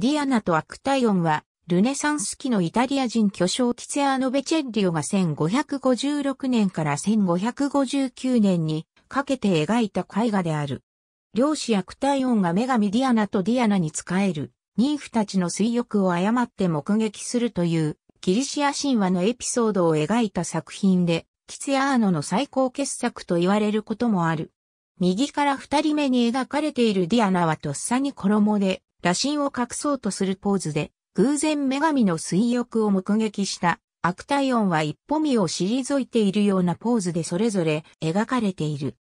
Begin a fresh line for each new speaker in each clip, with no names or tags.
ディアナとアクタイオンは、ルネサンス期のイタリア人巨匠キツェアーノ・ベチェッリオが1556年から1559年にかけて描いた絵画である。漁師アクタイオンが女神ディアナとディアナに仕える、妊婦たちの水浴を誤って目撃するという、ギリシア神話のエピソードを描いた作品で、キツェアーノの最高傑作と言われることもある。右から二人目に描かれているディアナはとっさに衣で、羅針を隠そうとするポーズで、偶然女神の水浴を目撃したアクタイオンは一歩身を退いているようなポーズでそれぞれ描かれている。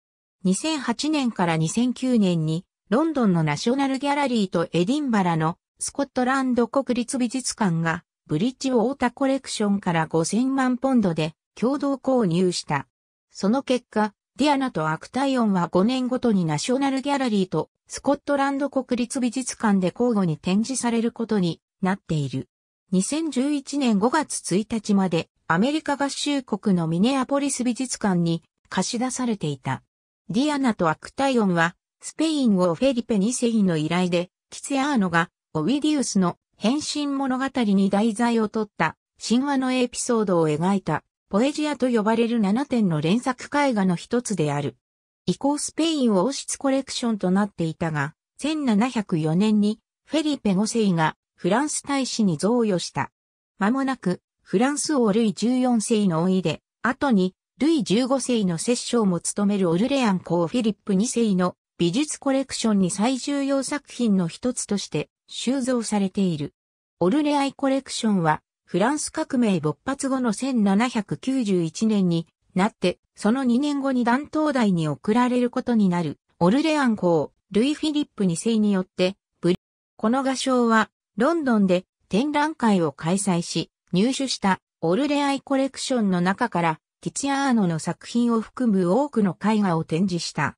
2008年から2009年にロンドンのナショナルギャラリーとエディンバラのスコットランド国立美術館がブリッジウォータコレクションから5000万ポンドで共同購入した。その結果、ディアナとアクタイオンは5年ごとにナショナルギャラリーとスコットランド国立美術館で交互に展示されることになっている。2011年5月1日までアメリカ合衆国のミネアポリス美術館に貸し出されていた。ディアナとアクタイオンはスペイン王フェリペ2世の依頼でキツヤーノがオウィディウスの変身物語に題材を取った神話のエピソードを描いたポエジアと呼ばれる7点の連作絵画の一つである。以降スペイン王室コレクションとなっていたが、1704年にフェリペ5世がフランス大使に贈与した。間もなく、フランス王ルイ14世の老いで、後にルイ15世の摂政も務めるオルレアン公フィリップ2世の美術コレクションに最重要作品の一つとして収蔵されている。オルレアイコレクションはフランス革命勃発後の1791年になって、その2年後に弾頭台に送られることになる、オルレアン公、ルイ・フィリップ2世によって、ブリ、この画商は、ロンドンで展覧会を開催し、入手したオルレアイコレクションの中から、ティチアーノの作品を含む多くの絵画を展示した。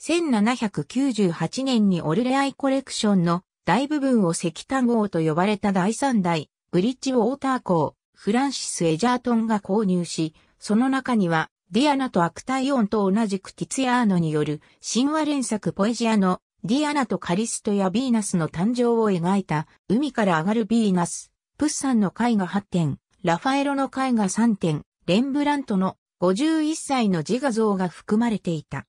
1798年にオルレアイコレクションの大部分を石炭号と呼ばれた第3代、ブリッジウォーター公、フランシス・エジャートンが購入し、その中には、ディアナとアクタイオンと同じくティツヤーノによる神話連作ポエジアのディアナとカリストやヴィーナスの誕生を描いた海から上がるヴィーナス、プッサンの絵画8点、ラファエロの絵画3点、レンブラントの51歳の自画像が含まれていた。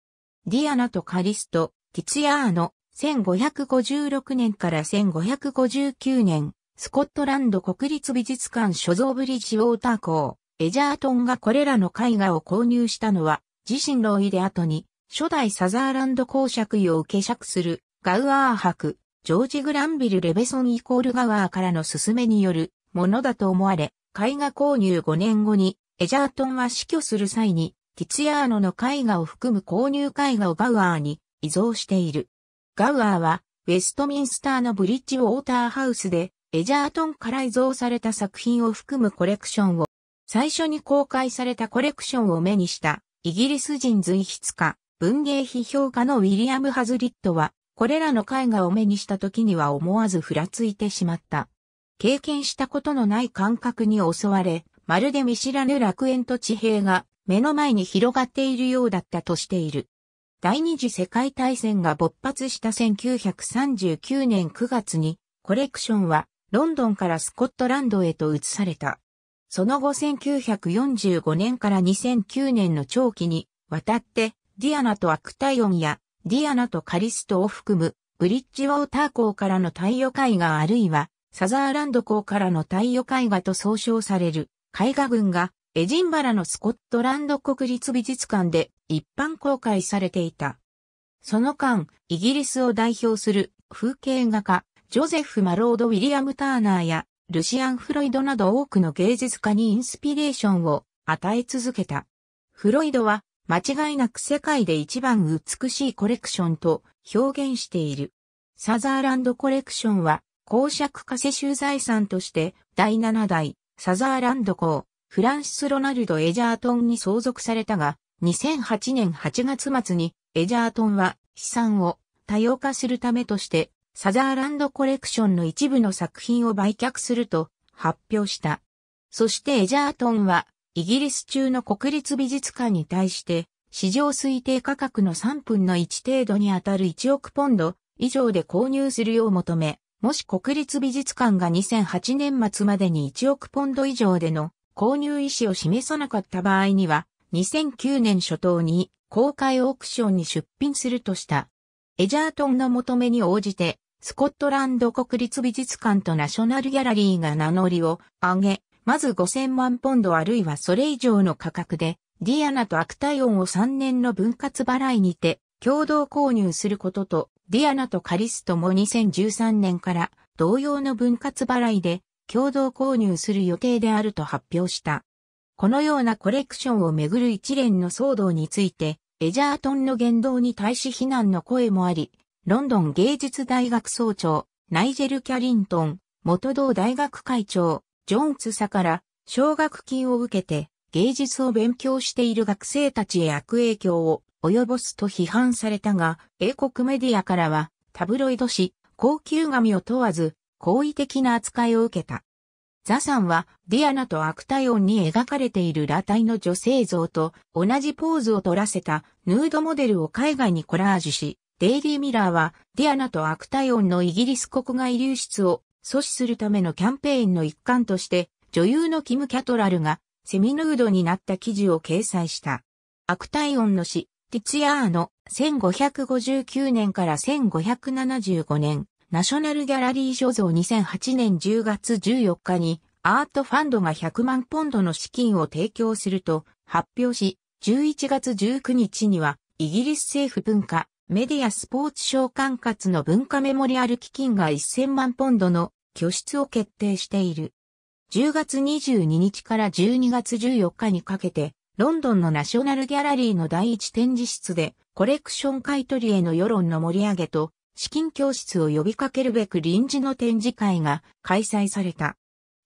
ディアナとカリスト、ティツヤーノ、1556年から1559年、スコットランド国立美術館所蔵ブリッジウォーター校。エジャートンがこれらの絵画を購入したのは、自身のイで、後に、初代サザーランド公爵位を受け爵する、ガウアー博、ジョージ・グランビル・レベソンイコールガワーからの勧めによるものだと思われ、絵画購入5年後に、エジャートンは死去する際に、ティツヤーノの絵画を含む購入絵画をガウアーに遺贈している。ガウアーは、ウェストミンスターのブリッジウォーターハウスで、エジャートンから遺贈された作品を含むコレクションを最初に公開されたコレクションを目にした、イギリス人随筆家、文芸批評家のウィリアム・ハズリットは、これらの絵画を目にした時には思わずふらついてしまった。経験したことのない感覚に襲われ、まるで見知らぬ楽園と地平が目の前に広がっているようだったとしている。第二次世界大戦が勃発した1939年9月に、コレクションはロンドンからスコットランドへと移された。その後1945年から2009年の長期にわたってディアナとアクタイオンやディアナとカリストを含むブリッジウォーター港からの太陽絵画あるいはサザーランド港からの太陽絵画と総称される絵画群がエジンバラのスコットランド国立美術館で一般公開されていた。その間、イギリスを代表する風景画家、ジョゼフ・マロード・ウィリアム・ターナーやルシアン・フロイドなど多くの芸術家にインスピレーションを与え続けた。フロイドは間違いなく世界で一番美しいコレクションと表現している。サザーランドコレクションは公爵化世襲財産として第7代サザーランド公フランシス・ロナルド・エジャートンに相続されたが2008年8月末にエジャートンは資産を多様化するためとしてサザーランドコレクションの一部の作品を売却すると発表した。そしてエジャートンは、イギリス中の国立美術館に対して、市場推定価格の3分の1程度にあたる1億ポンド以上で購入するよう求め、もし国立美術館が2008年末までに1億ポンド以上での購入意思を示さなかった場合には、2009年初頭に公開オークションに出品するとした。エジャートンの求めに応じて、スコットランド国立美術館とナショナルギャラリーが名乗りを上げ、まず5000万ポンドあるいはそれ以上の価格で、ディアナとアクタイオンを3年の分割払いにて共同購入することと、ディアナとカリスとも2013年から同様の分割払いで共同購入する予定であると発表した。このようなコレクションをめぐる一連の騒動について、エジャートンの言動に対し非難の声もあり、ロンドン芸術大学総長、ナイジェル・キャリントン、元同大学会長、ジョン・ツサから奨学金を受けて芸術を勉強している学生たちへ悪影響を及ぼすと批判されたが、英国メディアからはタブロイド紙、高級紙を問わず、好意的な扱いを受けた。ザさんはディアナとアクタイオンに描かれている裸体の女性像と同じポーズを取らせたヌードモデルを海外にコラージュし、デイリーミラーは、ディアナとアクタイオンのイギリス国外流出を阻止するためのキャンペーンの一環として、女優のキム・キャトラルがセミヌードになった記事を掲載した。アクタイオンの死、ティツヤーの1559年から1575年、ナショナルギャラリー所蔵2008年10月14日に、アートファンドが100万ポンドの資金を提供すると発表し、11月19日にはイギリス政府文化メディアスポーツ省管轄の文化メモリアル基金が1000万ポンドの拠出を決定している。10月22日から12月14日にかけて、ロンドンのナショナルギャラリーの第一展示室で、コレクション買取への世論の盛り上げと、資金教室を呼びかけるべく臨時の展示会が開催された。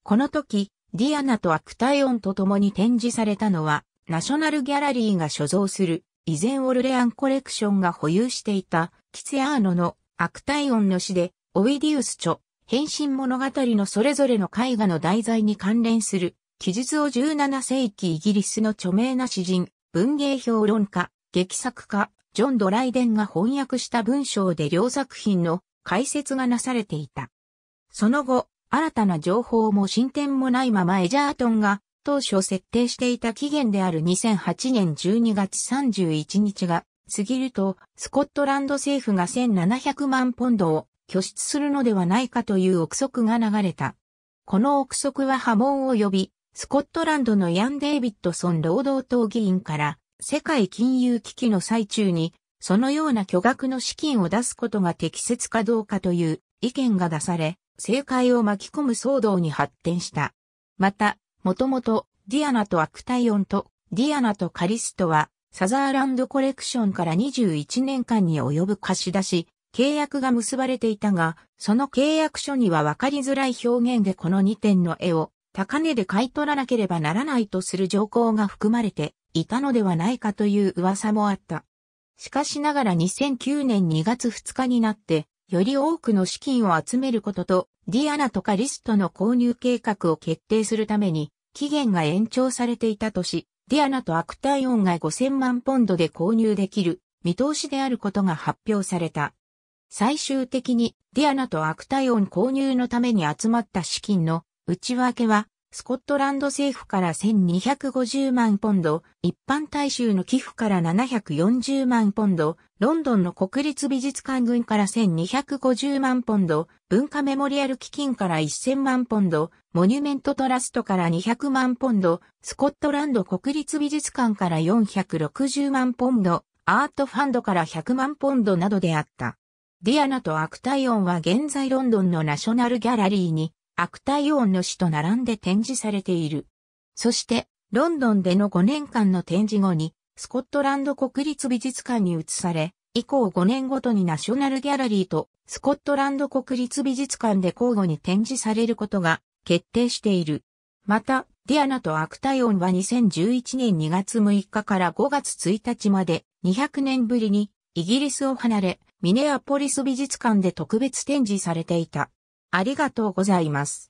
この時、ディアナとアクタイオンと共に展示されたのは、ナショナルギャラリーが所蔵する以前オルレアンコレクションが保有していたキツヤーノのアクタイオンの詩で、オイディウス著、変身物語のそれぞれの絵画の題材に関連する、記述を17世紀イギリスの著名な詩人、文芸評論家、劇作家、ジョン・ドライデンが翻訳した文章で両作品の解説がなされていた。その後、新たな情報も進展もないままエジャートンが当初設定していた期限である2008年12月31日が過ぎると、スコットランド政府が1700万ポンドを拠出するのではないかという憶測が流れた。この憶測は波紋を呼び、スコットランドのヤン・デイビッドソン労働党議員から、世界金融危機の最中に、そのような巨額の資金を出すことが適切かどうかという意見が出され、政界を巻き込む騒動に発展した。また、もともと、ディアナとアクタイオンと、ディアナとカリストは、サザーランドコレクションから21年間に及ぶ貸し出し、契約が結ばれていたが、その契約書には分かりづらい表現でこの2点の絵を高値で買い取らなければならないとする条項が含まれていたのではないかという噂もあった。しかしながら2009年2月2日になって、より多くの資金を集めることと、ディアナとカリストの購入計画を決定するために、期限が延長されていたとし、ディアナとアクタイオンが5000万ポンドで購入できる見通しであることが発表された。最終的にディアナとアクタイオン購入のために集まった資金の内訳は、スコットランド政府から1250万ポンド、一般大衆の寄付から740万ポンド、ロンドンの国立美術館群から1250万ポンド、文化メモリアル基金から1000万ポンド、モニュメントトラストから200万ポンド、スコットランド国立美術館から460万ポンド、アートファンドから100万ポンドなどであった。ディアナとアクタイオンは現在ロンドンのナショナルギャラリーにアクタイオンの死と並んで展示されている。そして、ロンドンでの5年間の展示後にスコットランド国立美術館に移され、以降5年ごとにナショナルギャラリーとスコットランド国立美術館で交互に展示されることが決定している。また、ディアナとアクタイオンは2011年2月6日から5月1日まで200年ぶりにイギリスを離れ、ミネアポリス美術館で特別展示されていた。ありがとうございます。